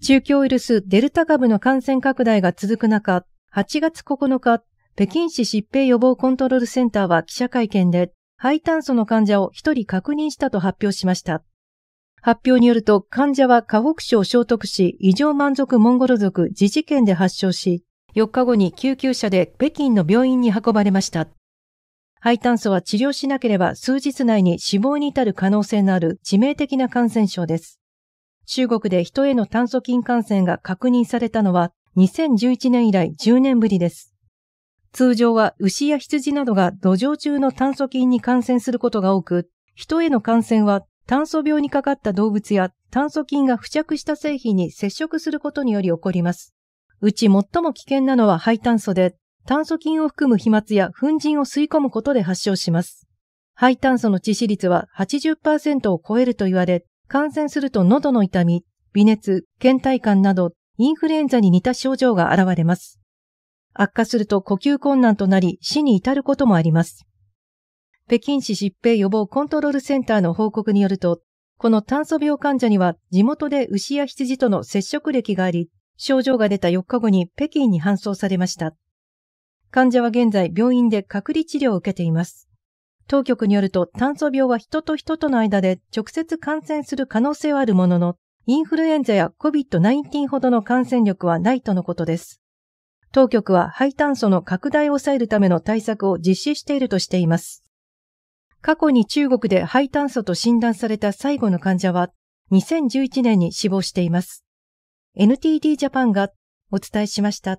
中共ウイルスデルタ株の感染拡大が続く中、8月9日、北京市疾病予防コントロールセンターは記者会見で、肺炭素の患者を1人確認したと発表しました。発表によると、患者は河北省衝突市異常満足モンゴル族自治県で発症し、4日後に救急車で北京の病院に運ばれました。肺炭素は治療しなければ数日内に死亡に至る可能性のある致命的な感染症です。中国で人への炭素菌感染が確認されたのは2011年以来10年ぶりです。通常は牛や羊などが土壌中の炭素菌に感染することが多く、人への感染は炭素病にかかった動物や炭素菌が付着した製品に接触することにより起こります。うち最も危険なのは肺炭素で、炭素菌を含む飛沫や粉塵を吸い込むことで発症します。肺炭素の致死率は80%を超えると言われ、感染すると喉の痛み、微熱、倦怠感など、インフルエンザに似た症状が現れます。悪化すると呼吸困難となり、死に至ることもあります。北京市疾病予防コントロールセンターの報告によると、この炭素病患者には地元で牛や羊との接触歴があり、症状が出た4日後に北京に搬送されました。患者は現在病院で隔離治療を受けています。当局によると炭素病は人と人との間で直接感染する可能性はあるものの、インフルエンザや COVID-19 ほどの感染力はないとのことです。当局は排炭素の拡大を抑えるための対策を実施しているとしています。過去に中国で排炭素と診断された最後の患者は2011年に死亡しています。NTT ジャパンがお伝えしました。